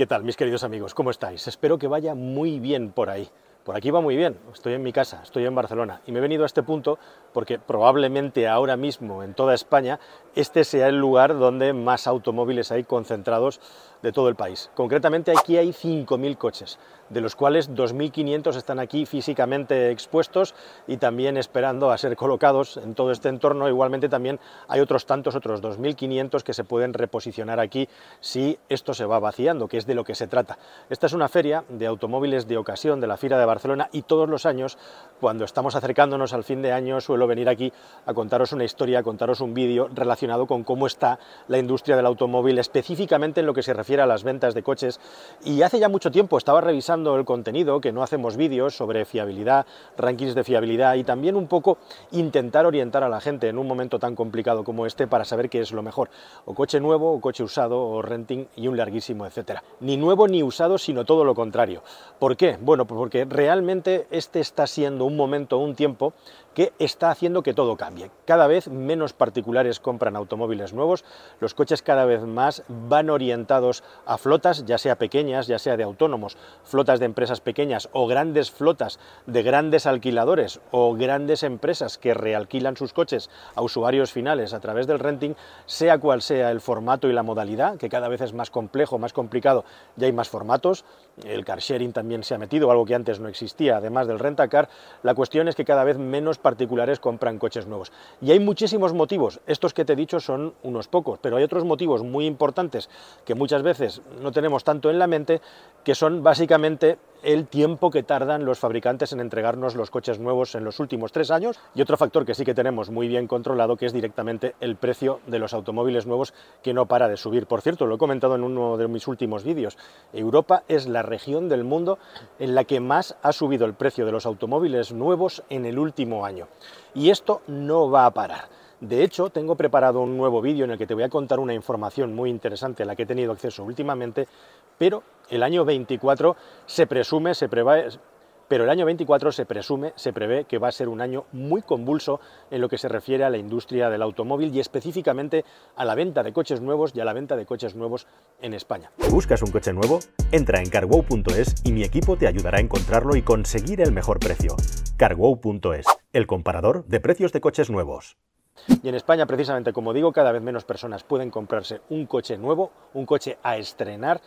¿Qué tal, mis queridos amigos? ¿Cómo estáis? Espero que vaya muy bien por ahí. Por aquí va muy bien, estoy en mi casa, estoy en Barcelona y me he venido a este punto porque probablemente ahora mismo en toda España este sea el lugar donde más automóviles hay concentrados de todo el país. Concretamente aquí hay 5.000 coches, de los cuales 2.500 están aquí físicamente expuestos y también esperando a ser colocados en todo este entorno. Igualmente también hay otros tantos, otros 2.500 que se pueden reposicionar aquí si esto se va vaciando, que es de lo que se trata. Esta es una feria de automóviles de ocasión de la Fira de Barcelona y todos los años, cuando estamos acercándonos al fin de año, suelo venir aquí a contaros una historia, a contaros un vídeo relacionado con cómo está la industria del automóvil, específicamente en lo que se refiere a las ventas de coches. Y hace ya mucho tiempo estaba revisando el contenido, que no hacemos vídeos sobre fiabilidad, rankings de fiabilidad y también un poco intentar orientar a la gente en un momento tan complicado como este para saber qué es lo mejor. O coche nuevo, o coche usado, o renting y un larguísimo, etcétera. Ni nuevo ni usado, sino todo lo contrario. ¿Por qué? Bueno, pues porque realmente este está siendo un momento, un tiempo que está haciendo que todo cambie. Cada vez menos particulares compran automóviles nuevos, los coches cada vez más van orientados a flotas, ya sea pequeñas, ya sea de autónomos, flotas de empresas pequeñas o grandes flotas de grandes alquiladores o grandes empresas que realquilan sus coches a usuarios finales a través del renting, sea cual sea el formato y la modalidad, que cada vez es más complejo, más complicado, ya hay más formatos, el car sharing también se ha metido, algo que antes no existía, además del rentacar, la cuestión es que cada vez menos particulares compran coches nuevos. Y hay muchísimos motivos, estos que te he dicho son unos pocos, pero hay otros motivos muy importantes que muchas veces no tenemos tanto en la mente, que son básicamente el tiempo que tardan los fabricantes en entregarnos los coches nuevos en los últimos tres años y otro factor que sí que tenemos muy bien controlado que es directamente el precio de los automóviles nuevos que no para de subir. Por cierto, lo he comentado en uno de mis últimos vídeos, Europa es la región del mundo en la que más ha subido el precio de los automóviles nuevos en el último año y esto no va a parar. De hecho, tengo preparado un nuevo vídeo en el que te voy a contar una información muy interesante a la que he tenido acceso últimamente pero el año 24 se presume, se prevé, pero el año 24 se presume, se prevé que va a ser un año muy convulso en lo que se refiere a la industria del automóvil y específicamente a la venta de coches nuevos y a la venta de coches nuevos en España. ¿Buscas un coche nuevo? Entra en carwow.es y mi equipo te ayudará a encontrarlo y conseguir el mejor precio. carwow.es, el comparador de precios de coches nuevos. Y en España, precisamente, como digo, cada vez menos personas pueden comprarse un coche nuevo, un coche a estrenar,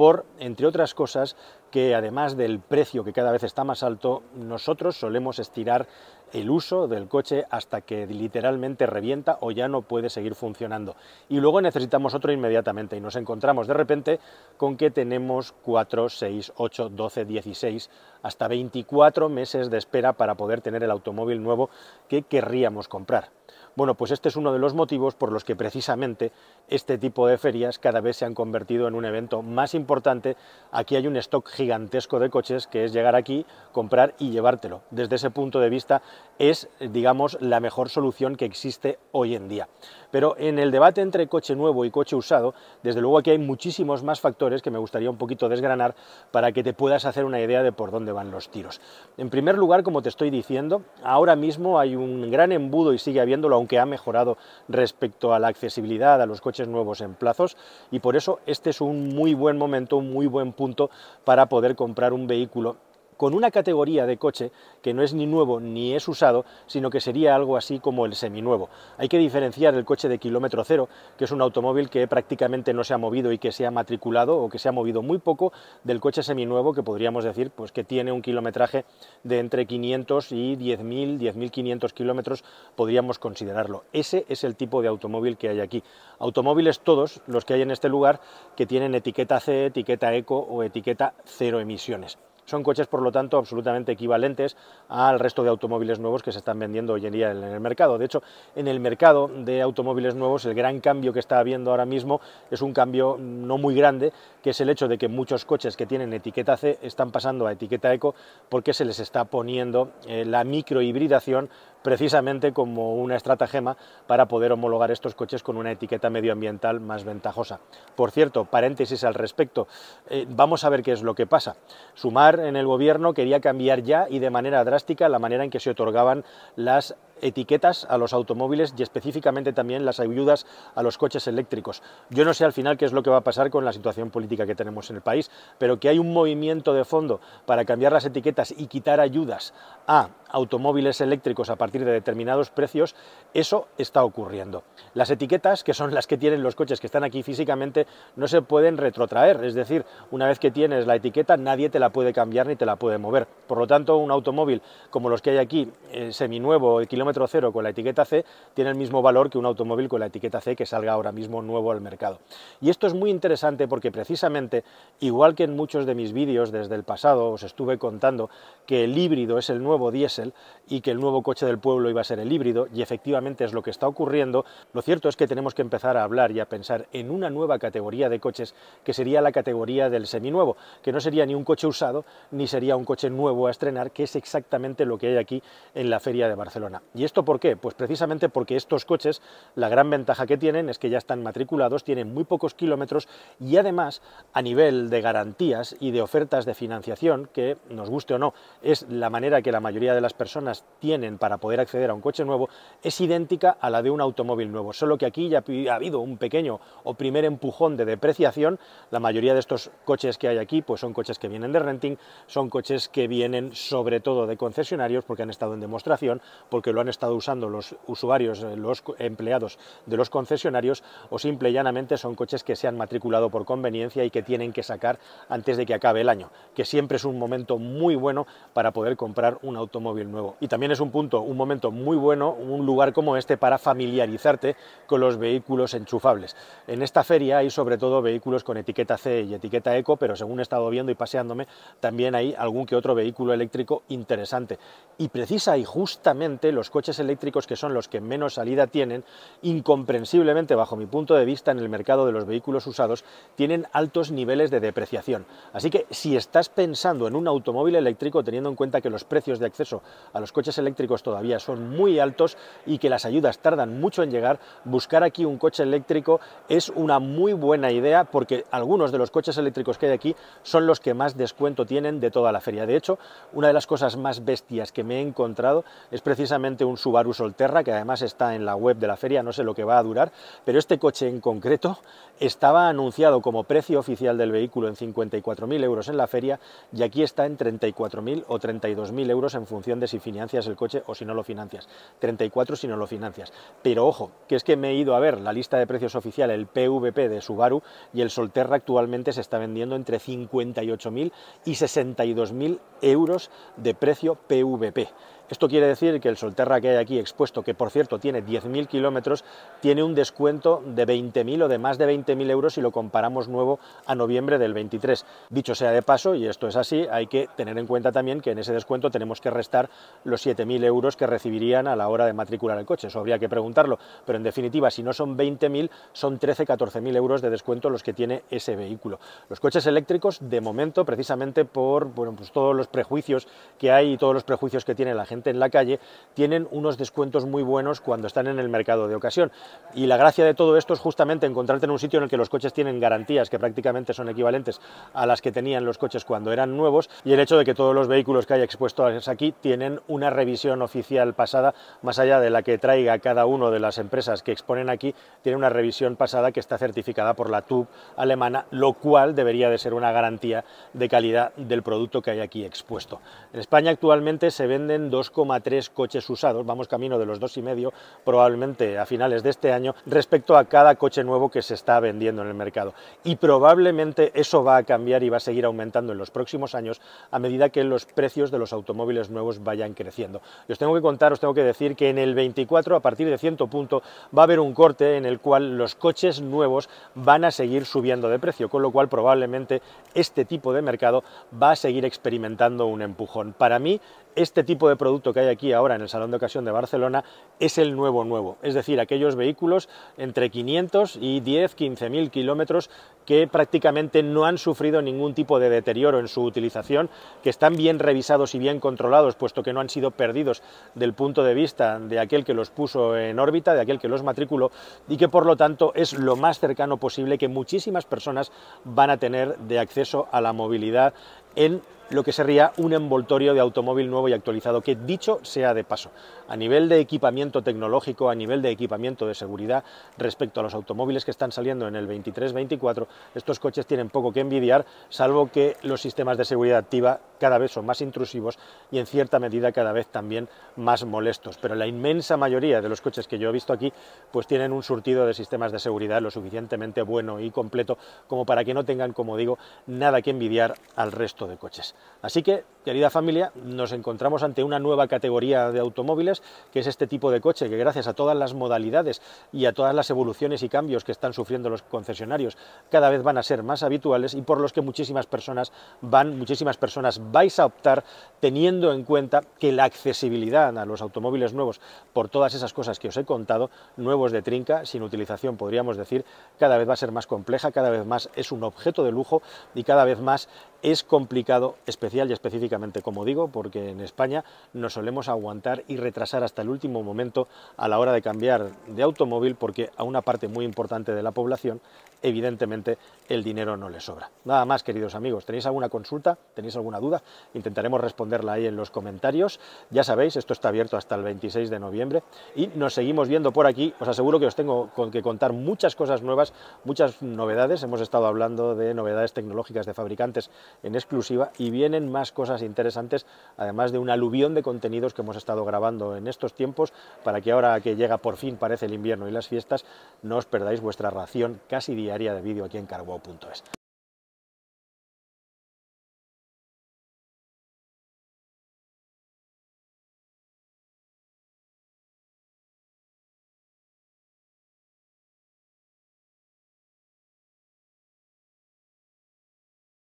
por, entre otras cosas, que además del precio que cada vez está más alto, nosotros solemos estirar el uso del coche hasta que literalmente revienta o ya no puede seguir funcionando. Y luego necesitamos otro inmediatamente y nos encontramos de repente con que tenemos 4, 6, 8, 12, 16, hasta 24 meses de espera para poder tener el automóvil nuevo que querríamos comprar. Bueno, pues este es uno de los motivos por los que precisamente este tipo de ferias cada vez se han convertido en un evento más importante. Aquí hay un stock gigantesco de coches que es llegar aquí, comprar y llevártelo. Desde ese punto de vista es, digamos, la mejor solución que existe hoy en día. Pero en el debate entre coche nuevo y coche usado, desde luego aquí hay muchísimos más factores que me gustaría un poquito desgranar para que te puedas hacer una idea de por dónde van los tiros. En primer lugar, como te estoy diciendo, ahora mismo hay un gran embudo y sigue habiéndolo aunque ha mejorado respecto a la accesibilidad a los coches nuevos en plazos y por eso este es un muy buen momento, un muy buen punto para poder comprar un vehículo con una categoría de coche que no es ni nuevo ni es usado, sino que sería algo así como el seminuevo. Hay que diferenciar el coche de kilómetro cero, que es un automóvil que prácticamente no se ha movido y que se ha matriculado o que se ha movido muy poco, del coche seminuevo que podríamos decir pues, que tiene un kilometraje de entre 500 y 10.000, 10.500 kilómetros, podríamos considerarlo. Ese es el tipo de automóvil que hay aquí. Automóviles todos los que hay en este lugar que tienen etiqueta C, etiqueta eco o etiqueta cero emisiones. Son coches, por lo tanto, absolutamente equivalentes al resto de automóviles nuevos que se están vendiendo hoy en día en el mercado. De hecho, en el mercado de automóviles nuevos, el gran cambio que está habiendo ahora mismo es un cambio no muy grande, que es el hecho de que muchos coches que tienen etiqueta C están pasando a etiqueta eco porque se les está poniendo eh, la microhibridación precisamente como una estratagema para poder homologar estos coches con una etiqueta medioambiental más ventajosa. Por cierto, paréntesis al respecto, eh, vamos a ver qué es lo que pasa. Sumar en el gobierno quería cambiar ya y de manera drástica la manera en que se otorgaban las etiquetas a los automóviles y específicamente también las ayudas a los coches eléctricos. Yo no sé al final qué es lo que va a pasar con la situación política que tenemos en el país, pero que hay un movimiento de fondo para cambiar las etiquetas y quitar ayudas a automóviles eléctricos a partir de determinados precios, eso está ocurriendo. Las etiquetas, que son las que tienen los coches que están aquí físicamente, no se pueden retrotraer, es decir, una vez que tienes la etiqueta nadie te la puede cambiar ni te la puede mover. Por lo tanto, un automóvil como los que hay aquí, eh, seminuevo, el kilómetro cero con la etiqueta C tiene el mismo valor que un automóvil con la etiqueta C que salga ahora mismo nuevo al mercado. Y esto es muy interesante porque precisamente, igual que en muchos de mis vídeos desde el pasado, os estuve contando que el híbrido es el nuevo diésel y que el nuevo coche del pueblo iba a ser el híbrido, y efectivamente es lo que está ocurriendo, lo cierto es que tenemos que empezar a hablar y a pensar en una nueva categoría de coches que sería la categoría del seminuevo, que no sería ni un coche usado ni sería un coche nuevo a estrenar, que es exactamente lo que hay aquí en la feria de Barcelona. ¿Y esto por qué? Pues precisamente porque estos coches, la gran ventaja que tienen es que ya están matriculados, tienen muy pocos kilómetros y además, a nivel de garantías y de ofertas de financiación, que nos guste o no, es la manera que la mayoría de las personas tienen para poder acceder a un coche nuevo, es idéntica a la de un automóvil nuevo. Solo que aquí ya ha habido un pequeño o primer empujón de depreciación. La mayoría de estos coches que hay aquí, pues son coches que vienen de renting, son coches que vienen sobre todo de concesionarios porque han estado en demostración, porque lo han estado usando los usuarios, eh, los empleados de los concesionarios, o simple y llanamente son coches que se han matriculado por conveniencia y que tienen que sacar antes de que acabe el año, que siempre es un momento muy bueno para poder comprar un automóvil nuevo. Y también es un punto, un momento muy bueno, un lugar como este para familiarizarte con los vehículos enchufables. En esta feria hay sobre todo vehículos con etiqueta C y etiqueta eco, pero según he estado viendo y paseándome, también hay algún que otro vehículo eléctrico interesante. Y precisa y justamente los coches coches eléctricos, que son los que menos salida tienen, incomprensiblemente, bajo mi punto de vista, en el mercado de los vehículos usados, tienen altos niveles de depreciación. Así que si estás pensando en un automóvil eléctrico, teniendo en cuenta que los precios de acceso a los coches eléctricos todavía son muy altos y que las ayudas tardan mucho en llegar, buscar aquí un coche eléctrico es una muy buena idea porque algunos de los coches eléctricos que hay aquí son los que más descuento tienen de toda la feria. De hecho, una de las cosas más bestias que me he encontrado es precisamente un Subaru Solterra, que además está en la web de la feria, no sé lo que va a durar, pero este coche en concreto estaba anunciado como precio oficial del vehículo en 54.000 euros en la feria y aquí está en 34.000 o 32.000 euros en función de si financias el coche o si no lo financias. 34 si no lo financias. Pero ojo, que es que me he ido a ver la lista de precios oficial, el PVP de Subaru y el Solterra actualmente se está vendiendo entre 58.000 y 62.000 euros de precio PVP. Esto quiere decir que el Solterra que hay aquí expuesto, que por cierto tiene 10.000 kilómetros, tiene un descuento de 20.000 o de más de 20.000 euros si lo comparamos nuevo a noviembre del 23. Dicho sea de paso, y esto es así, hay que tener en cuenta también que en ese descuento tenemos que restar los 7.000 euros que recibirían a la hora de matricular el coche. Eso habría que preguntarlo, pero en definitiva, si no son 20.000, son 13, 14.000 euros de descuento los que tiene ese vehículo. Los coches eléctricos, de momento, precisamente por pues todos los prejuicios que hay y todos los prejuicios que tiene la gente en la calle, tienen unos descuentos muy buenos cuando están en el mercado de ocasión. Y la gracia de todo esto es justamente encontrarte en un sitio en el que los coches tienen garantías que prácticamente son equivalentes a las que tenían los coches cuando eran nuevos y el hecho de que todos los vehículos que hay expuestos aquí tienen una revisión oficial pasada, más allá de la que traiga cada uno de las empresas que exponen aquí, tiene una revisión pasada que está certificada por la TUB alemana, lo cual debería de ser una garantía de calidad del producto que hay aquí expuesto. En España actualmente se venden dos 2,3 coches usados, vamos camino de los 2,5 probablemente a finales de este año, respecto a cada coche nuevo que se está vendiendo en el mercado. Y probablemente eso va a cambiar y va a seguir aumentando en los próximos años a medida que los precios de los automóviles nuevos vayan creciendo. Y os tengo que contar, os tengo que decir que en el 24, a partir de 100 punto, va a haber un corte en el cual los coches nuevos van a seguir subiendo de precio, con lo cual probablemente este tipo de mercado va a seguir experimentando un empujón. Para mí este tipo de producto que hay aquí ahora en el Salón de Ocasión de Barcelona es el nuevo nuevo, es decir, aquellos vehículos entre 500 y 10, 15 mil kilómetros que prácticamente no han sufrido ningún tipo de deterioro en su utilización, que están bien revisados y bien controlados, puesto que no han sido perdidos del punto de vista de aquel que los puso en órbita, de aquel que los matriculó, y que por lo tanto es lo más cercano posible que muchísimas personas van a tener de acceso a la movilidad en lo que sería un envoltorio de automóvil nuevo y actualizado, que dicho sea de paso, a nivel de equipamiento tecnológico, a nivel de equipamiento de seguridad respecto a los automóviles que están saliendo en el 23-24, estos coches tienen poco que envidiar, salvo que los sistemas de seguridad activa cada vez son más intrusivos y en cierta medida cada vez también más molestos. Pero la inmensa mayoría de los coches que yo he visto aquí, pues tienen un surtido de sistemas de seguridad lo suficientemente bueno y completo como para que no tengan, como digo, nada que envidiar al resto de coches. Así que Querida familia, nos encontramos ante una nueva categoría de automóviles, que es este tipo de coche, que gracias a todas las modalidades y a todas las evoluciones y cambios que están sufriendo los concesionarios, cada vez van a ser más habituales y por los que muchísimas personas van, muchísimas personas vais a optar teniendo en cuenta que la accesibilidad a los automóviles nuevos, por todas esas cosas que os he contado, nuevos de trinca, sin utilización podríamos decir, cada vez va a ser más compleja, cada vez más es un objeto de lujo y cada vez más es complicado, especial y específico como digo, porque en España nos solemos aguantar y retrasar hasta el último momento a la hora de cambiar de automóvil porque a una parte muy importante de la población evidentemente el dinero no le sobra. Nada más, queridos amigos, ¿tenéis alguna consulta? ¿Tenéis alguna duda? Intentaremos responderla ahí en los comentarios. Ya sabéis, esto está abierto hasta el 26 de noviembre y nos seguimos viendo por aquí. Os aseguro que os tengo que contar muchas cosas nuevas, muchas novedades. Hemos estado hablando de novedades tecnológicas de fabricantes en exclusiva y vienen más cosas interesantes, además de un aluvión de contenidos que hemos estado grabando en estos tiempos para que ahora que llega por fin parece el invierno y las fiestas, no os perdáis vuestra ración casi diaria de vídeo aquí en Carbo punto es